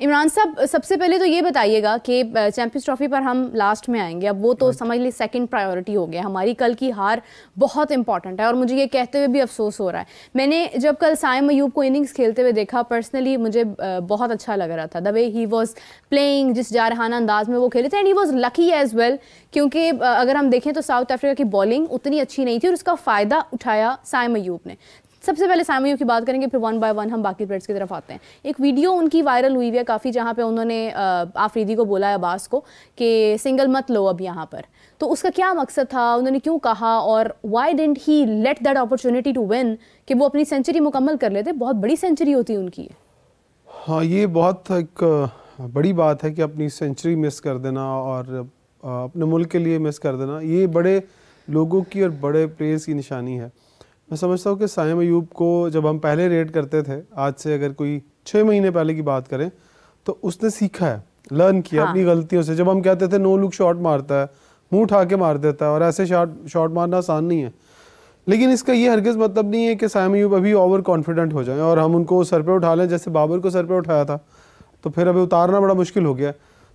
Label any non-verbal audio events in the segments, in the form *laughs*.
इमरान साहब सबसे पहले तो ये बताइएगा कि चैंपियंस ट्रॉफी पर हम लास्ट में आएंगे अब वो तो हाँ। समझ ली सेकंड प्रायोरिटी हो गया हमारी कल की हार बहुत इंपॉर्टेंट है और मुझे ये कहते हुए भी अफसोस हो रहा है मैंने जब कल साय मयूब को इनिंग्स खेलते हुए देखा पर्सनली मुझे बहुत अच्छा लग रहा था the way he was playing जिस जारहाना अंदाज में वो खेले थे and he was lucky as well क्योंकि अगर हम देखें तो साउथ अफ्रीका की बॉलिंग उतनी अच्छी नहीं थी और उसका फ़ायदा उठाया साय मयूब ने सबसे पहले सामियों की बात करेंगे फिर वन बाय वन हम बाकी प्लेट्स की तरफ आते हैं एक वीडियो उनकी वायरल हुई है काफ़ी जहाँ पे उन्होंने आफरीदी को बोला है अब्बास को कि सिंगल मत लो अब यहाँ पर तो उसका क्या मकसद था उन्होंने क्यों कहा और why didn't he let that opportunity to win कि वो अपनी सेंचुरी मुकम्मल कर लेते बहुत बड़ी सेंचुरी होती है उनकी हाँ ये बहुत एक बड़ी बात है कि अपनी सेंचुरी मिस कर देना और अपने मुल्क के लिए मिस कर देना ये बड़े लोगों की और बड़े प्लेयर्स की निशानी है मैं समझता हूँ कि साइम अयूब को जब हम पहले रेट करते थे आज से अगर कोई छः महीने पहले की बात करें तो उसने सीखा है लर्न किया हाँ। अपनी गलतियों से जब हम कहते थे नो लुक शॉट मारता है मुंह उठा के मार देता है और ऐसे शॉट शॉट मारना आसान नहीं है लेकिन इसका ये हरगज़ मतलब नहीं है कि साइम अयूब अभी ओवर कॉन्फिडेंट हो जाए और हम उनको सर पर उठा लें जैसे बाबर को सर पर उठाया था तो फिर अभी उतारना बड़ा मुश्किल हो गया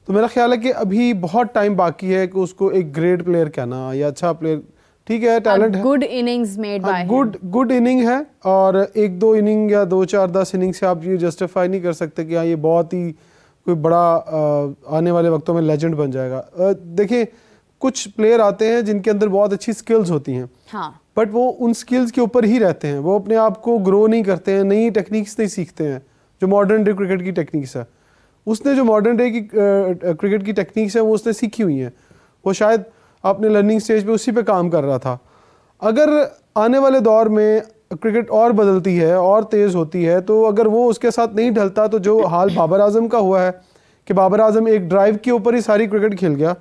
तो मेरा ख्याल है कि अभी बहुत टाइम बाकी है कि उसको एक ग्रेट प्लेयर कहना या अच्छा प्लेयर ठीक है टैलेंट है good innings made by good good inning है और एक दो इनिंग या दो चार दस इनिंग से आप ये जस्टिफाई नहीं कर सकते कि हाँ ये बहुत ही कोई बड़ा आने वाले वक्तों में लेजेंड बन जाएगा देखिए कुछ प्लेयर आते हैं जिनके अंदर बहुत अच्छी स्किल्स होती हैं हाँ। बट वो उन स्किल्स के ऊपर ही रहते हैं वो अपने आप को ग्रो नहीं करते हैं नई टेक्निक्स नहीं सीखते हैं जो मॉडर्न डे क्रिकेट की टेक्निक्स है उसने जो मॉडर्न डे की क्रिकेट की टेक्निक्स है वो उसने सीखी हुई हैं वो शायद अपने लर्निंग स्टेज पे उसी पे काम कर रहा था अगर आने वाले दौर में क्रिकेट और बदलती है और तेज़ होती है तो अगर वो उसके साथ नहीं ढलता तो जो हाल बाबर आजम का हुआ है कि बाबर आजम एक ड्राइव के ऊपर ही सारी क्रिकेट खेल गया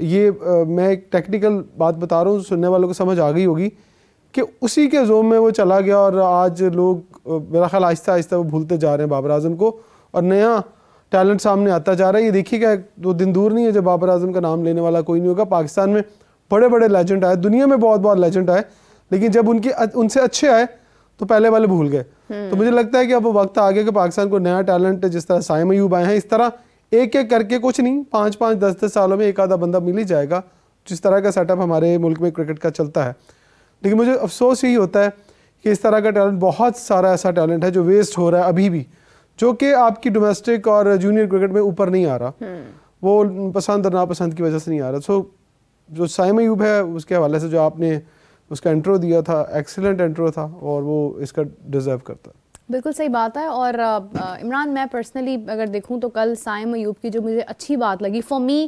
ये आ, मैं एक टेक्निकल बात बता रहा हूँ सुनने वालों को समझ आ गई होगी कि उसी के जोम में वो चला गया और आज लोग मेरा ख्याल आहिस्ता आहिस्ता वो भूलते जा रहे हैं बाबर आजम को और नया टैलेंट सामने आता जा रहा है ये देखिएगा दो दिन दूर नहीं है जब बाबर आजम का नाम लेने वाला कोई नहीं होगा पाकिस्तान में बड़े बड़े लेजेंड आए दुनिया में बहुत बहुत लेजेंड आए लेकिन जब उनके उनसे अच्छे आए तो पहले वाले भूल गए हम्म। तो मुझे लगता है कि अब वो वक्त आ गया कि पाकिस्तान को नया टैलेंट जिस तरह साइम अयूब आए हैं इस तरह एक एक करके कुछ नहीं पाँच पाँच दस दस सालों में एक आधा बंदा मिल ही जाएगा जिस तरह का सेटअप हमारे मुल्क में क्रिकेट का चलता है लेकिन मुझे अफसोस यही होता है कि इस तरह का टैलेंट बहुत सारा ऐसा टैलेंट है जो वेस्ट हो रहा है अभी भी जो कि आपकी डोमेस्टिक और जूनियर क्रिकेट में ऊपर नहीं आ रहा हम्म। वो पसंद और नापसंद की वजह से नहीं आ रहा सो जो साइम यूब है उसके हवाले से जो आपने उसका इंट्रो दिया था एक्सेलेंट इंट्रो था और वो इसका डिज़र्व करता है बिल्कुल सही बात है और इमरान मैं पर्सनली अगर देखूं तो कल साइम अयूब की जो मुझे अच्छी बात लगी for me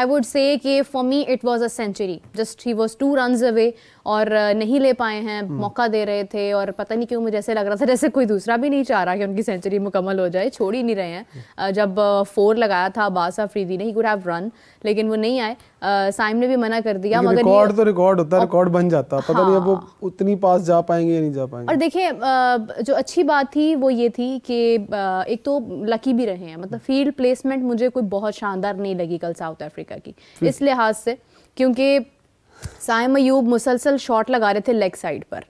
I would say कि for me it was a century just he was two runs away और नहीं ले पाए हैं हम्म। मौका दे रहे थे और पता नहीं क्यों मुझे ऐसे लग रहा था जैसे कोई दूसरा भी नहीं चाह रहा कि उनकी सेंचुरी मुकम्मल हो जाए छोड़ ही नहीं रहे हैं हम्म। जब फोर लगाया था बास अफरीदी ने ही गुड हैव रन लेकिन वो नहीं आए साइम ने भी मना कर दिया मगर रिकॉर्ड तो रिकॉर्ड होता है रिकॉर्ड बन जाता पता नहीं अब वो हाँ। उतनी पास जा पाएंगे या नहीं जा पाएंगे और देखिए जो अच्छी बात थी वो ये थी कि एक तो लकी भी रहे हैं मतलब फील्ड प्लेसमेंट मुझे कोई बहुत शानदार नहीं लगी कल साउथ अफ्रीका की इस लिहाज से क्योंकि साइम अयूब मुसलसल शॉट लगा रहे थे लेग साइड पर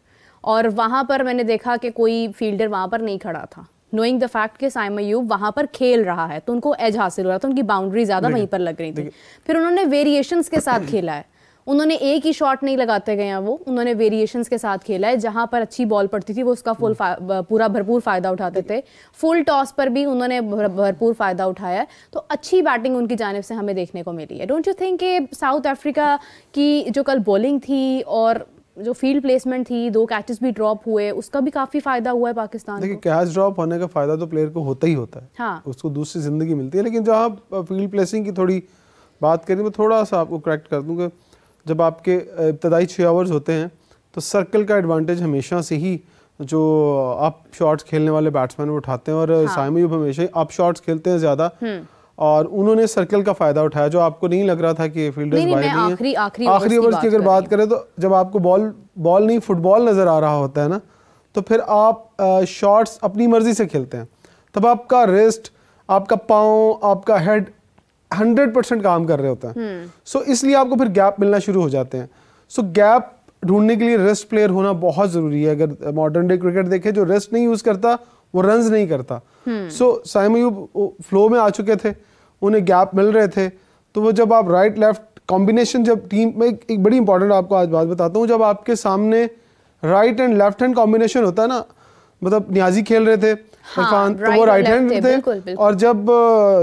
और वहाँ पर मैंने देखा कि कोई फील्डर वहाँ पर नहीं खड़ा था नोइंग द फैक्ट कि साइम अयूब वहाँ पर खेल रहा है तो उनको एज हासिल हो रहा था तो उनकी बाउंड्री ज़्यादा वहीं पर लग रही थी फिर उन्होंने वेरिएशंस के साथ *clears throat* खेला है उन्होंने एक ही शॉट नहीं लगाते गए हैं वो उन्होंने वेरिएशन के साथ खेला है जहाँ पर अच्छी बॉल पड़ती थी वो उसका हम्म। फुल पूरा भरपूर फ़ायदा उठाते थे फुल टॉस पर भी उन्होंने भरपूर फ़ायदा उठाया है तो अच्छी बैटिंग उनकी जानब से हमें देखने को मिली है डोंट यू थिंक कि साउथ अफ्रीका की जो कल बॉलिंग थी और जो फील्ड प्लेसमेंट थी दो कैचेस भी ड्रॉप हुए उसका भी काफी फायदा हुआ है पाकिस्तान देखिए कैच ड्रॉप होने का फायदा तो प्लेयर को होता ही होता है हाँ। उसको दूसरी जिंदगी मिलती है लेकिन जो आप फील्ड प्लेसिंग की थोड़ी बात करें मैं थोड़ा सा आपको करेक्ट कर दूंगा जब आपके इब्तदाई छः ओवर्स होते हैं तो सर्कल का एडवांटेज हमेशा से ही जो आप शॉट्स खेलने वाले बैट्समैन वो उठाते हैं और हाँ। सामयूब हमेशा ही आप शॉट्स खेलते हैं ज़्यादा हम्म। और उन्होंने सर्कल का फायदा उठाया जो आपको नहीं लग रहा था कि फील्डर्स नहीं, नहीं, आखिरी ओवर की अगर बात करें तो जब आपको बॉल बॉल नहीं फुटबॉल नज़र आ रहा होता है ना तो फिर आप शॉट्स अपनी मर्जी से खेलते हैं तब आपका रेस्ट आपका पाँव आपका हेड हंड्रेड परसेंट काम कर रहे होते हैं सो हम्म। so, इसलिए आपको फिर गैप मिलना शुरू हो जाते हैं सो so, गैप ढूंढने के लिए रेस्ट प्लेयर होना बहुत जरूरी है अगर मॉडर्न डे क्रिकेट देखे जो रेस्ट नहीं यूज करता वो रन नहीं करता so hmm. so, same flow में आ चुके थे उन्हें गैप मिल रहे थे तो वो जब आप राइट लेफ्ट कॉम्बिनेशन जब टीम में एक, एक बड़ी इंपॉर्टेंट आपको आज बात बताता हूँ जब आपके सामने right and left hand combination होता है ना मतलब न्याजी खेल रहे थे हाँ, तो वो राइट हैंड थे बिल्कुल, बिल्कुल। और जब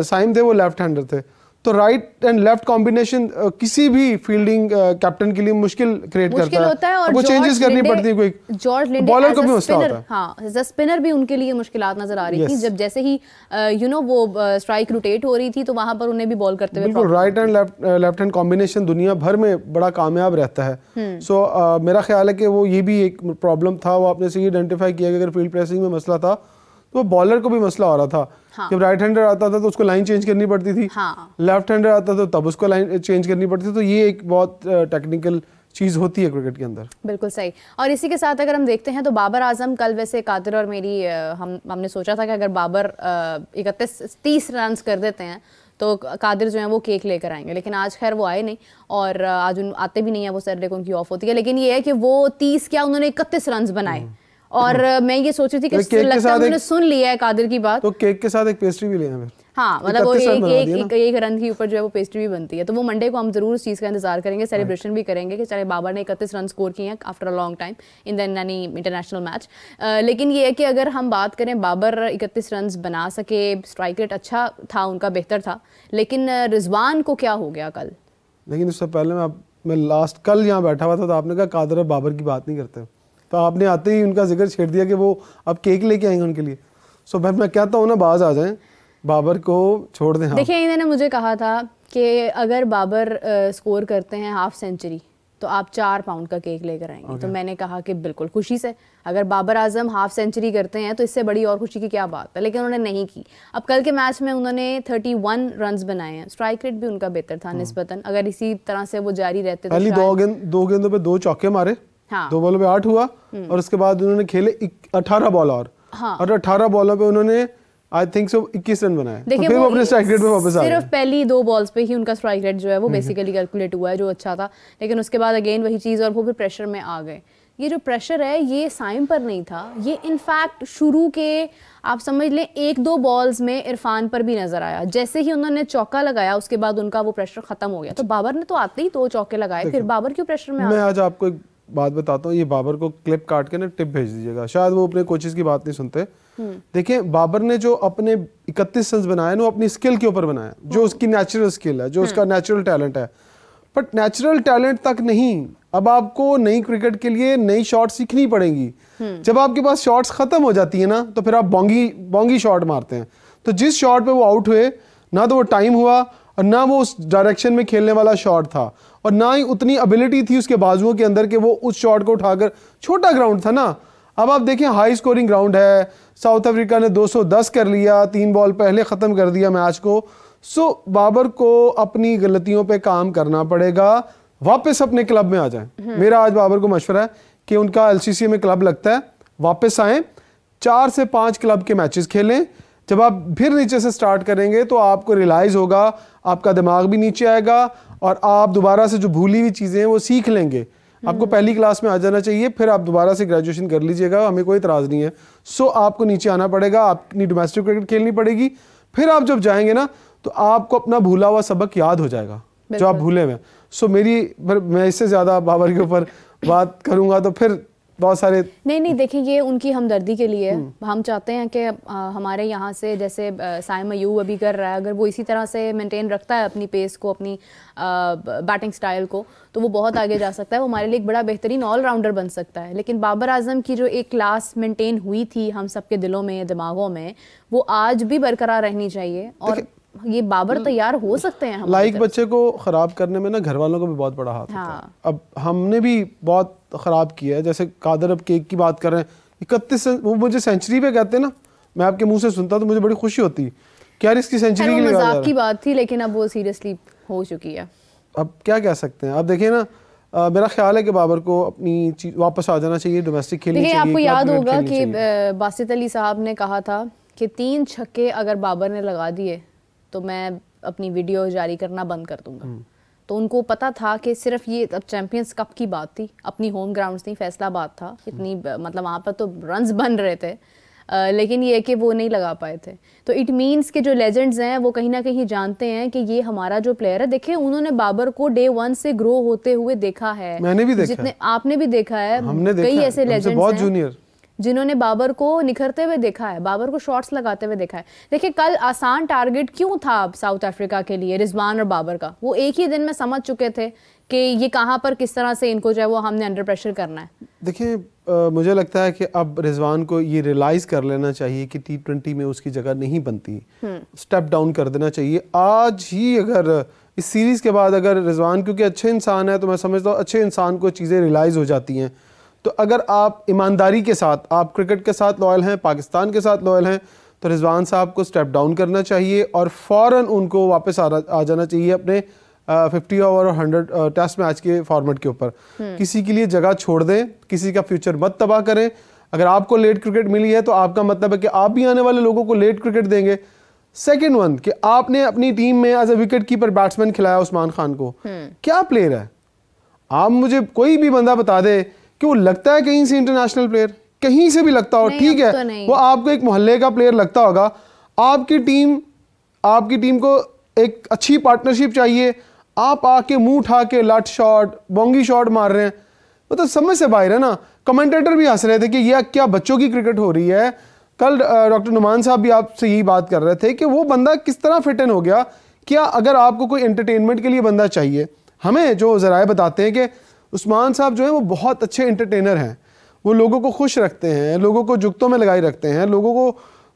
साइम uh, थे वो लेफ्ट हैंडर थे तो राइट एंड लेफ्ट कॉम्बिनेशन किसी भी फील्डिंग कैप्टन uh, के लिए मुश्किल क्रिएट करता है, होता है और वो चेंजेस करनी पड़ती है जॉर्ज लिंडे बॉलर को भी होता है हाँ एज अ स्पिनर भी उनके लिए मुश्किल नजर आ रही yes. थी जब जैसे ही यू uh, नो वो स्ट्राइक uh, रोटेट हो रही थी तो वहां पर उन्हें भी बॉल करते हुए right and left hand combination दुनिया भर में बड़ा कामयाब रहता है सो हम्म। uh, मेरा ख्याल है कि वो ये भी एक प्रॉब्लम था वो आपने से आइडेंटिफाई किया कि अगर फील्ड प्रेसिंग में मसला था तो बॉलर को भी मसला हो रहा था हाँ। जब राइट हैंडर आता था तो उसको लाइन चेंज करनी पड़ती थी हाँ। लेफ्ट हैंडर आता था तो तब उसको लाइन चेंज करनी पड़ती थी तो ये एक बहुत टेक्निकल चीज़ होती है क्रिकेट के अंदर बिल्कुल सही और इसी के साथ अगर हम देखते हैं तो बाबर आजम कल वैसे कादिर और मेरी हम हमने सोचा था कि अगर बाबर इकतीस तीस रन कर देते हैं तो कादिर जो है वो केक लेकर आएंगे लेकिन आज खैर वो आए नहीं और आज उन आते भी नहीं है वो सैटरडे को उनकी ऑफ होती है लेकिन ये है कि वो तीस क्या उन्होंने इकतीस रन बनाए हम्म। और हम्म। मैं ये सोच रही थी कि तो लगता है सुन लिया है कादिर की बात तो केक के साथ एक पेस्ट्री भी लेना हाँ मतलब वो एक एक, एक एक रन के ऊपर जो है वो पेस्ट्री भी बनती है तो वो मंडे को हम जरूर उस चीज़ का इंतजार करेंगे सेलिब्रेशन भी करेंगे कि चले बाबर ने इकतीस रन स्कोर किए हैं after a long time in the यानी इंटरनेशनल मैच लेकिन ये है कि अगर हम बात करें बाबर इकतीस रन बना सके स्ट्राइक रेट अच्छा था उनका बेहतर था लेकिन रिजवान को क्या हो गया कल लेकिन उससे पहले मैं मैं लास्ट कल यहाँ बैठा हुआ था तो आपने कहा कादर और बाबर की बात नहीं करते तो आपने आते ही उनका जिक्र छेड़ दिया कि वो अब केक लेके आएंगे उनके लिए सो so, मैं कहता हूँ ना बाज आ जाए बाबर को छोड़ दें हाँ। देखिए इन्होंने मुझे कहा था कि अगर बाबर आ, स्कोर करते हैं हाफ सेंचुरी तो आप चार पाउंड का केक लेकर आएंगे okay. तो मैंने कहा कि बिल्कुल खुशी से अगर बाबर आजम हाफ सेंचुरी करते हैं तो इससे बड़ी और खुशी की क्या बात है लेकिन उन्होंने नहीं की अब कल के मैच में उन्होंने 31 वन रन बनाए हैं स्ट्राइक रेट भी उनका बेहतर था hmm। नस्बता अगर इसी तरह से वो जारी रहते तो पहली दो गेंद दो गेंदों पर दो चौके मारे हाँ। दो बॉलों पे आठ हुआ हम्म। और उसके बाद उन्होंने खेले अठारह बॉल और हाँ। और अठारह बॉलों पे उन्होंने आई थिंक सो 21 रन बनाए तो देखिए तो वो अपने स्ट्राइक रेट पे वापस आ सिर्फ पहली दो बॉल्स पे ही उनका स्ट्राइक रेट जो है वो बेसिकली हम्म। कैलकुलेट हुआ है जो अच्छा था लेकिन उसके बाद अगेन वही चीज़ और वो भी प्रेशर में आ गए ये जो प्रेशर है ये साइम पर नहीं था ये इनफैक्ट शुरू के आप समझ लें एक दो बॉल्स में इरफान पर भी नज़र आया जैसे ही उन्होंने चौका लगाया उसके बाद उनका वो प्रेशर खत्म हो गया तो बाबर ने तो आते ही दो तो चौके लगाए फिर बाबर क्यों प्रेशर में मैं आज आपको एक बात बताता हूँ ये बाबर को क्लिप काट के ना टिप भेज दीजिएगा शायद वो अपने कोचेज की बात नहीं सुनते हम्म। देखिए बाबर ने जो अपने इकतीस रन बनाए ना वो अपनी स्किल के ऊपर बनाया जो हम्म। उसकी नेचुरल स्किल है जो हम्म। उसका नेचुरल टैलेंट है बट नेचुरल टैलेंट तक नहीं अब आपको नई क्रिकेट के लिए नई शॉट सीखनी पड़ेंगी जब आपके पास शॉट्स खत्म हो जाती है ना तो फिर आप बोंगी बोंगी शॉट मारते हैं तो जिस शॉट पे वो आउट हुए ना तो वो टाइम हुआ और ना वो उस डायरेक्शन में खेलने वाला शॉट था और ना ही उतनी एबिलिटी थी उसके बाजुओं के अंदर कि वो उस शॉट को उठाकर छोटा ग्राउंड था ना अब आप देखें हाई स्कोरिंग ग्राउंड है साउथ अफ्रीका ने 210 कर लिया तीन बॉल पहले ख़त्म कर दिया मैच को सो बाबर को अपनी गलतियों पर काम करना पड़ेगा वापस अपने क्लब में आ जाए हम्म। मेरा आज बाबर को मशवरा है कि उनका एल में क्लब लगता है वापस आए चार से पाँच क्लब के मैचेस खेलें जब आप फिर नीचे से स्टार्ट करेंगे तो आपको रियलाइज़ होगा आपका दिमाग भी नीचे आएगा और आप दोबारा से जो भूली हुई चीज़ें हैं वो सीख लेंगे आपको पहली क्लास में आ जाना चाहिए फिर आप दोबारा से ग्रेजुएशन कर लीजिएगा हमें कोई इतराज़ नहीं है सो आपको नीचे आना पड़ेगा अपनी डोमेस्टिक क्रिकेट खेलनी पड़ेगी फिर आप जब जाएंगे ना तो आपको अपना भूला हुआ सबक याद हो जाएगा जो आप भूले हुए सो मेरी मैं इससे ज़्यादा बाबर के ऊपर बात करूँगा तो फिर बहुत सारे नहीं नहीं देखिए ये उनकी हमदर्दी के लिए हम्म। हम चाहते हैं कि हमारे यहाँ से जैसे साइम मयूब अभी कर रहा है अगर वो इसी तरह से मेंटेन रखता है अपनी पेस को अपनी आ, बैटिंग स्टाइल को तो वो बहुत आगे जा सकता है वो हमारे लिए एक बड़ा बेहतरीन ऑलराउंडर बन सकता है लेकिन बाबर आजम की जो एक क्लास मेंटेन हुई थी हम सबके दिलों में दिमागों में वो आज भी बरकरार रहनी चाहिए और ये बाबर हम्म, तैयार हो सकते हैं लाइक बच्चे को खराब करने में ना घर वालों का भी बहुत बड़ा हाथ हाँ। अब हमने भी बहुत तो ख़राब किया है जैसे कादर अब केक की बात कर रहे हैं इकतीस वो मुझे सेंचुरी पे कहते हैं ना मैं आपके मुंह से सुनता तो मुझे बड़ी खुशी होती क्या इसकी सेंचुरी की लिए मजाक की बात थी लेकिन अब वो सीरियसली हो चुकी है अब क्या कह सकते हैं आप देखिए ना आ, मेरा ख्याल है कि बाबर को अपनी चीज वापस आ जाना चाहिए डोमेस्टिक खेलनी चाहिए आपको याद होगा कि बासित अली साहब ने कहा था कि तीन छक्के अगर बाबर ने लगा दिए तो मैं अपनी वीडियो जारी करना बंद कर दूंगा हम्म। तो उनको पता था कि सिर्फ ये अब चैम्पियंस कप की बात थी अपनी होम ग्राउंड नहीं फैसलाबाद था इतनी मतलब वहाँ पर तो रन *laughs* बन रहे थे आ, लेकिन ये कि वो नहीं लगा पाए थे तो इट मीन्स के जो लेजेंड्स हैं वो कहीं ना कहीं जानते हैं कि ये हमारा जो प्लेयर है देखिए उन्होंने बाबर को डे वन से ग्रो होते हुए देखा है मैंने भी देखा जितने है। आपने भी देखा है हमने देखा कई ऐसे लेजेंड्स बहुत जूनियर जिन्होंने बाबर को निखरते हुए देखा है बाबर को शॉट्स लगाते हुए देखा है देखिए कल आसान टारगेट क्यों था साउथ अफ्रीका के लिए रिजवान और बाबर का वो एक ही दिन में समझ चुके थे कि ये कहाँ पर किस तरह से इनको जो है वो हमने अंडर प्रेशर करना है देखिए मुझे लगता है कि अब रिजवान को ये रियलाइज़ कर लेना चाहिए कि टी ट्वेंटी में उसकी जगह नहीं बनती स्टेप हम्म। डाउन कर देना चाहिए आज ही अगर इस सीरीज़ के बाद अगर रिजवान क्योंकि अच्छे इंसान है तो मैं समझता हूँ अच्छे इंसान को चीज़ें रियलाइज़ हो जाती हैं तो अगर आप ईमानदारी के साथ आप क्रिकेट के साथ लॉयल हैं पाकिस्तान के साथ लॉयल हैं तो रिजवान साहब को स्टेप डाउन करना चाहिए और फ़ौर उनको वापस आ, आ जाना चाहिए अपने फिफ्टी ओवर और हंड्रेड टेस्ट मैच के फॉर्मेट के ऊपर हम्म। किसी के लिए जगह छोड़ दें किसी का फ्यूचर मत तबाह करें अगर आपको लेट क्रिकेट मिली है तो आपका मतलब है कि आप भी आने वाले लोगों को लेट क्रिकेट देंगे सेकेंड वन कि आपने अपनी टीम में as a wicket keeper batsman खिलाया उस्मान खान को हम्म। क्या प्लेयर है आप मुझे कोई भी बंदा बता दे कि वो लगता है कहीं से इंटरनेशनल प्लेयर कहीं से भी लगता हो ठीक है तो वो आपको एक मोहल्ले का प्लेयर लगता होगा आपकी टीम आपकी टीम को एक अच्छी पार्टनरशिप चाहिए आप आके मुंह उठा के लट शॉट बोंगी शॉट मार रहे हैं मतलब तो समझ से बाहर है ना कमेंटेटर भी हंस रहे थे कि यह क्या बच्चों की क्रिकेट हो रही है कल डॉक्टर नुमान साहब भी आपसे यही बात कर रहे थे कि वो बंदा किस तरह फिट इन हो गया क्या अगर आपको कोई एंटरटेनमेंट के लिए बंदा चाहिए हमें जो जराए बताते हैं कि उस्मान साहब जो है वो बहुत अच्छे इंटरटेनर हैं वो लोगों को खुश रखते हैं लोगों को जुगतों में लगाए रखते हैं लोगों को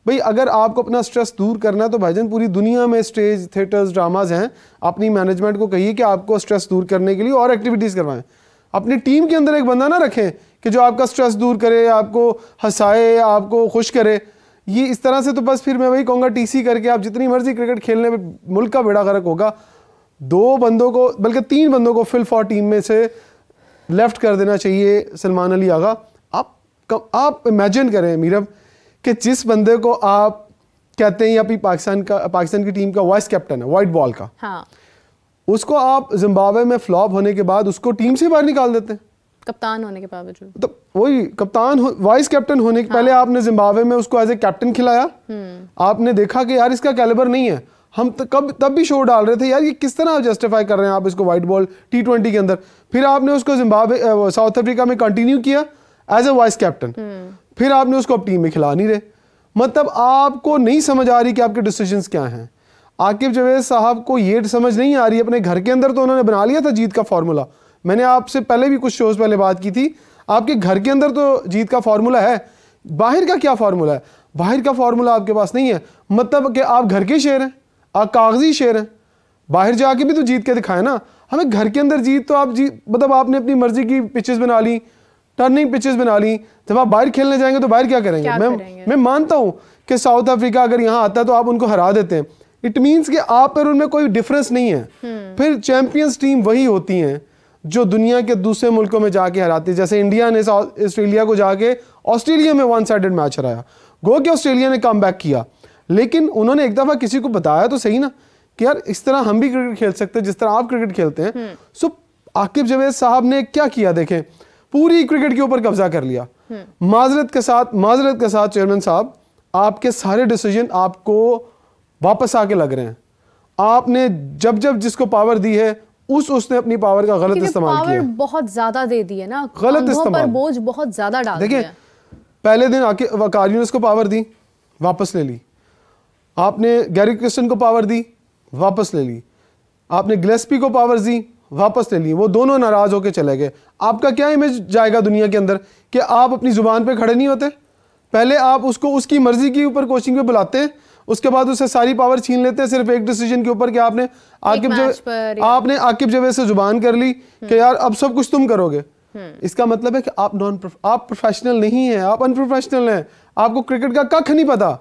भाई अगर आपको अपना स्ट्रेस दूर करना है तो जान पूरी दुनिया में स्टेज थिएटर्स ड्रामाज हैं अपनी मैनेजमेंट को कहिए कि आपको स्ट्रेस दूर करने के लिए और एक्टिविटीज़ करवाएं अपनी टीम के अंदर एक बंदा ना रखें कि जो आपका स्ट्रेस दूर करे आपको हंसाए आपको खुश करे ये इस तरह से तो बस फिर मैं वही कहूँगा टी करके आप जितनी मर्जी क्रिकेट खेलने में मुल्क का बेड़ा गर्क होगा दो बंदों को बल्कि तीन बंदों को फिल फॉर टीम में से लेफ़्ट कर देना चाहिए सलमान अली आगा आप कम, आप इमेजिन करें मीरब कि जिस बंदे को आप कहते हैं अभी पाकिस्तान का पाकिस्तान की टीम का वाइस कैप्टन है वाइट बॉल का हाँ। उसको आप जिम्बाब्वे में फ्लॉप होने के बाद उसको टीम से बाहर निकाल देते हैं कप्तान होने के बावजूद तो वही कप्तान वाइस कैप्टन होने के हाँ। पहले आपने जिम्बाब्वे में उसको एज ए कैप्टन खिलाया हम्म। आपने देखा कि यार इसका कैलिबर नहीं है हम तो कब तब भी शोर डाल रहे थे यार ये किस तरह जस्टिफाई कर रहे हैं आप इसको वाइट बॉल टी ट्वेंटी के अंदर फिर आपने उसको जिम्बाब्वे साउथ अफ्रीका में कंटिन्यू किया एज ए वाइस कैप्टन फिर आपने उसको अब टीम में खिला नहीं रहे मतलब आपको नहीं समझ आ रही कि आपके डिसीजन क्या हैं आकिब जवेद साहब को ये समझ नहीं आ रही अपने घर के अंदर तो उन्होंने बना लिया था जीत का फॉर्मूला मैंने आपसे पहले भी कुछ शोज पहले बात की थी आपके घर के अंदर तो जीत का फॉर्मूला है बाहर का क्या फार्मूला है बाहर का फॉर्मूला आपके पास नहीं है मतलब कि आप घर के शेर हैं हाँ कागजी शेर हैं बाहर जाके भी तो जीत के दिखाए ना हमें घर के अंदर जीत तो आप जी मतलब आपने अपनी मर्जी की पिचेस बना ली टर्निंग पिचेस बना ली जब आप बाहर खेलने जाएंगे तो बाहर क्या करेंगे क्या मैं करेंगे? मैं मानता हूँ कि साउथ अफ्रीका अगर यहाँ आता है तो आप उनको हरा देते हैं इट मीन्स कि आप पर उनमें कोई डिफरेंस नहीं है हम्म। फिर चैम्पियंस टीम वही होती हैं जो दुनिया के दूसरे मुल्कों में जाके हराती है जैसे इंडिया ने ऑस्ट्रेलिया को जाके ऑस्ट्रेलिया में वन साइडेड मैच हराया गो के ऑस्ट्रेलिया ने कम किया लेकिन उन्होंने एक दफ़ा किसी को बताया तो सही ना कि यार इस तरह हम भी क्रिकेट खेल सकते हैं जिस तरह आप क्रिकेट खेलते हैं सो हम्म। आकिब जवेद साहब ने क्या किया देखें पूरी क्रिकेट के ऊपर कब्जा कर लिया हम्म। माजरत के साथ माजरत के साथ चेयरमैन साहब आपके सारे डिसीजन आपको वापस आके लग रहे हैं आपने जब जब जिसको पावर दी है उस उसने अपनी पावर का गलत इस्तेमाल किया बहुत ज्यादा दे दी है ना गलत इस्तेमाल बोझ बहुत ज्यादा डाल देखिए पहले दिन आके वकारियों ने उसको पावर दी वापस ले ली आपने गैरी क्रिस्टन को पावर दी वापस ले ली आपने ग्लेस्पी को पावर दी वापस ले ली वो दोनों नाराज़ होकर चले गए आपका क्या इमेज जाएगा दुनिया के अंदर कि आप अपनी ज़ुबान पे खड़े नहीं होते पहले आप उसको उसकी मर्ज़ी के ऊपर कोचिंग पे बुलाते उसके बाद उसे सारी पावर छीन लेते हैं सिर्फ एक डिसीजन के ऊपर कि आपने आकिब जवे आपने आकिब जवे से ज़ुबान कर ली कि हम्म। यार अब सब कुछ तुम करोगे हम्म। इसका मतलब है कि आप नॉन आप प्रोफेशनल नहीं है आप अनप्रोफेशनल हैं आपको क्रिकेट का कख नहीं पता